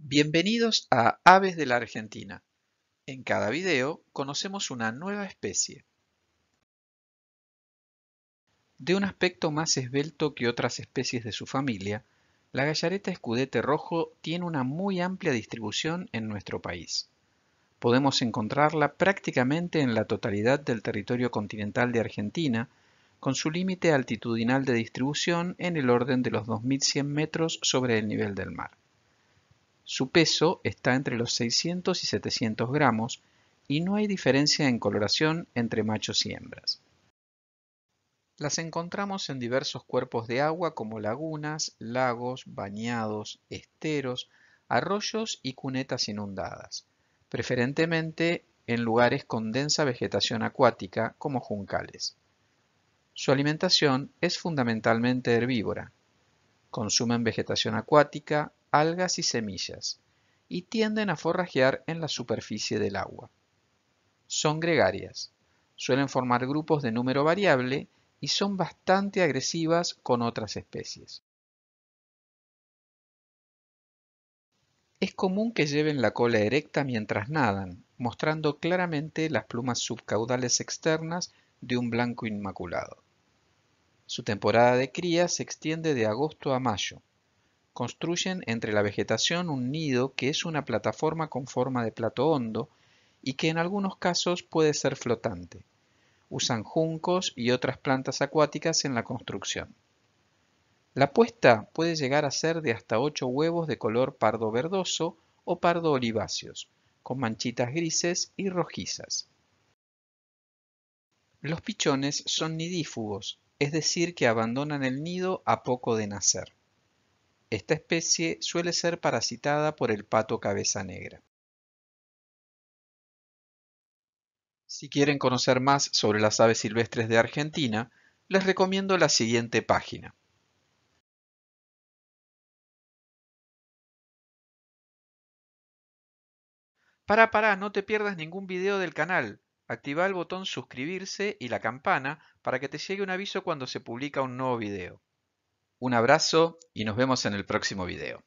Bienvenidos a Aves de la Argentina. En cada video conocemos una nueva especie. De un aspecto más esbelto que otras especies de su familia, la gallareta escudete rojo tiene una muy amplia distribución en nuestro país. Podemos encontrarla prácticamente en la totalidad del territorio continental de Argentina, con su límite altitudinal de distribución en el orden de los 2.100 metros sobre el nivel del mar. Su peso está entre los 600 y 700 gramos y no hay diferencia en coloración entre machos y hembras. Las encontramos en diversos cuerpos de agua como lagunas, lagos, bañados, esteros, arroyos y cunetas inundadas, preferentemente en lugares con densa vegetación acuática como juncales. Su alimentación es fundamentalmente herbívora. Consumen vegetación acuática, algas y semillas, y tienden a forrajear en la superficie del agua. Son gregarias, suelen formar grupos de número variable y son bastante agresivas con otras especies. Es común que lleven la cola erecta mientras nadan, mostrando claramente las plumas subcaudales externas de un blanco inmaculado. Su temporada de cría se extiende de agosto a mayo construyen entre la vegetación un nido que es una plataforma con forma de plato hondo y que en algunos casos puede ser flotante. Usan juncos y otras plantas acuáticas en la construcción. La puesta puede llegar a ser de hasta 8 huevos de color pardo verdoso o pardo oliváceos, con manchitas grises y rojizas. Los pichones son nidífugos, es decir, que abandonan el nido a poco de nacer. Esta especie suele ser parasitada por el pato cabeza negra. Si quieren conocer más sobre las aves silvestres de Argentina, les recomiendo la siguiente página. Para, para, no te pierdas ningún video del canal. Activa el botón suscribirse y la campana para que te llegue un aviso cuando se publica un nuevo video. Un abrazo y nos vemos en el próximo video.